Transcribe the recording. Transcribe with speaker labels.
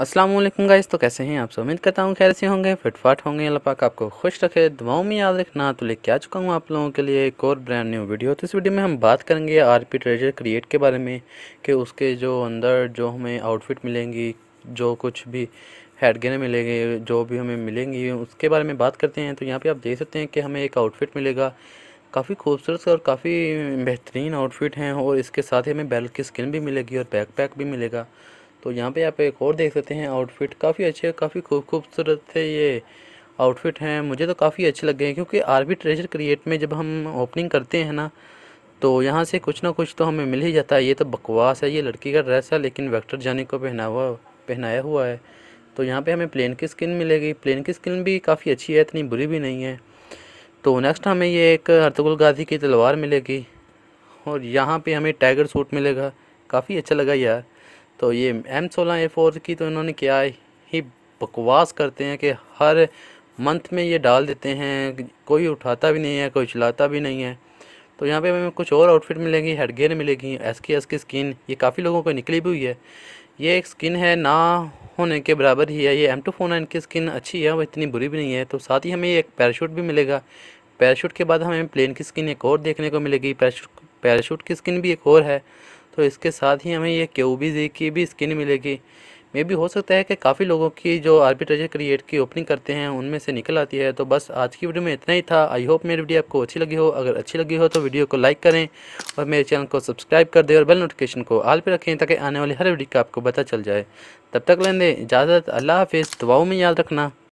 Speaker 1: अस्सलाम वालेकुम गाइस तो कैसे हैं आप सब उम्मीद करता हूँ खैर से होंगे फिटफाट होंगे अल्लाह पाक आपको खुश रखे दुआओं में याद रखना तो लेके आ चुका हूँ आप लोगों के लिए एक और ब्रांड न्यू वीडियो तो इस वीडियो में हम बात करेंगे आरपी ट्रेजर क्रिएट के बारे में कि उसके जो अंदर जो हमें आउटफिट मिलेंगी जो कुछ भी हेडगेन मिलेंगे जो भी हमें मिलेंगी उसके बारे में बात करते हैं तो यहाँ पर आप देख सकते हैं कि हमें एक आउटफिट मिलेगा काफ़ी खूबसूरत और काफ़ी बेहतरीन आउटफिट हैं और इसके साथ ही हमें बैल की स्किन भी मिलेगी और पैक भी मिलेगा तो यहाँ पे आप एक और देख सकते हैं आउटफिट काफ़ी अच्छे काफ़ी खूब खूबसूरत थे ये आउटफिट हैं मुझे तो काफ़ी अच्छे लग गए हैं क्योंकि आरबी ट्रेजर क्रिएट में जब हम ओपनिंग करते हैं ना तो यहाँ से कुछ ना कुछ तो हमें मिल ही जाता है ये तो बकवास है ये लड़की का ड्रेस है लेकिन वैक्टर जाने को पहना हुआ पहनाया हुआ है तो यहाँ पर हमें प्लेन की स्किन मिलेगी प्लेन की स्किन भी काफ़ी अच्छी है इतनी बुरी भी नहीं है तो नेक्स्ट हमें ये एक अर्तगुल गाजी की तलवार मिलेगी और यहाँ पे हमें टाइगर सूट मिलेगा काफ़ी अच्छा लगा यार तो ये एम सोलह ए फोर की तो इन्होंने क्या ही बकवास करते हैं कि हर मंथ में ये डाल देते हैं कोई उठाता भी नहीं है कोई चलाता भी नहीं है तो यहाँ पे हमें कुछ और आउटफिट मिलेंगी हेडगेयर मिलेगी एस की एस की स्किन ये काफ़ी लोगों को निकली भी हुई है ये एक स्किन है ना होने के बराबर ही है ये एम टू फोन नाइन की स्किन अच्छी है वो इतनी बुरी भी नहीं है तो साथ ही हमें एक पैराशूट भी मिलेगा पैराशूट के बाद हमें प्लेन की स्किन एक और देखने को मिलेगी पैराशूट पैराशूट की स्किन भी एक और है तो इसके साथ ही हमें ये जी की भी स्किन मिलेगी मे भी हो सकता है कि काफ़ी लोगों की जो आर्बिट्रेजर क्रिएट की ओपनिंग करते हैं उनमें से निकल आती है तो बस आज की वीडियो में इतना ही था आई होप मेरी वीडियो आपको अच्छी लगी हो अगर अच्छी लगी हो तो वीडियो को लाइक करें और मेरे चैनल को सब्सक्राइब कर दें और बेल नोटिफिकेशन को आल पर रखें ताकि आने वाली हर वीडियो का आपको पता चल जाए तब तक लेंदे इजाज़त अल्लाह हाफिज़ दुआओं में याद रखना